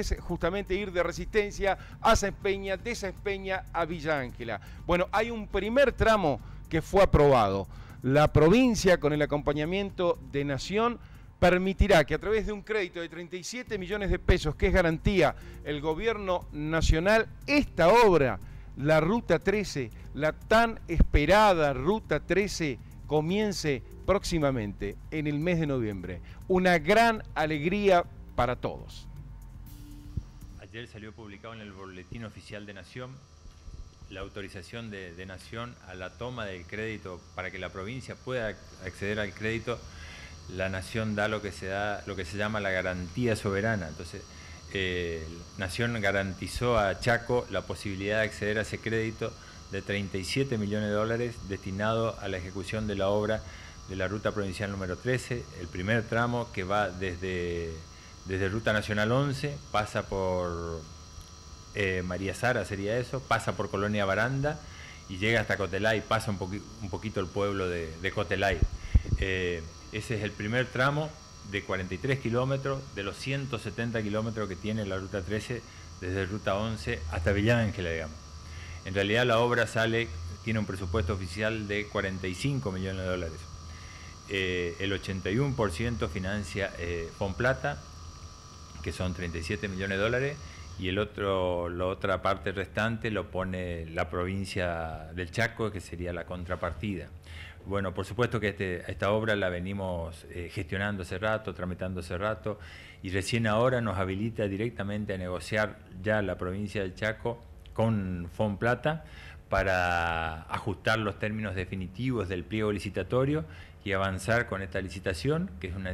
es justamente ir de Resistencia a San de San a Villa Ángela. Bueno, hay un primer tramo que fue aprobado. La provincia, con el acompañamiento de Nación, permitirá que a través de un crédito de 37 millones de pesos, que es garantía el gobierno nacional, esta obra, la Ruta 13, la tan esperada Ruta 13, comience próximamente, en el mes de noviembre. Una gran alegría para todos salió publicado en el Boletín Oficial de Nación la autorización de, Nación a la toma del crédito para que la provincia pueda acceder al crédito. La Nación da lo que se da, lo que se llama la garantía soberana. Entonces, eh, Nación garantizó a Chaco la posibilidad de acceder a ese crédito de 37 millones de dólares destinado a la ejecución de la obra de la ruta provincial número 13, el primer tramo que va desde desde Ruta Nacional 11, pasa por eh, María Sara, sería eso, pasa por Colonia Baranda y llega hasta Cotelay, pasa un, poquito el pueblo de, Cotelay. Eh, ese es el primer tramo de 43 kilómetros, de los 170 kilómetros que tiene la Ruta 13, desde Ruta 11 hasta Ángela, digamos. En realidad la obra sale, tiene un presupuesto oficial de 45 millones de dólares. Eh, el 81% financia Fonplata, que son 37 millones de dólares, y el otro, la otra parte restante lo pone la provincia del Chaco, que sería la contrapartida. Bueno, por supuesto que este, esta obra la venimos eh, gestionando hace rato, tramitando hace rato, y recién ahora nos habilita directamente a negociar ya la provincia del Chaco con FONPLATA para ajustar los términos definitivos del pliego licitatorio y avanzar con esta licitación, que es una,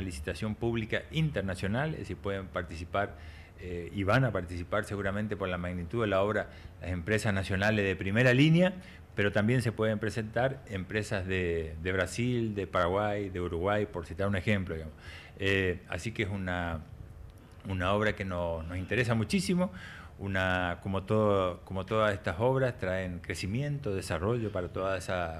licitación, pública internacional, es decir, pueden participar eh, y van a participar seguramente por la magnitud de la obra las empresas nacionales de primera línea, pero también se pueden presentar empresas de, Brasil, de Paraguay, de Uruguay, por citar un ejemplo. Eh, así que es una una obra que nos, interesa muchísimo, una, como, todo, como todas estas obras traen crecimiento, desarrollo para toda,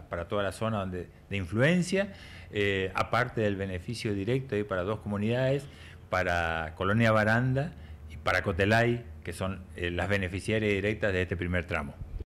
para toda la zona donde, de influencia, eh, aparte del beneficio directo ahí para dos comunidades, para Colonia Baranda y para Cotelay, que son eh, las beneficiarias directas de este primer tramo.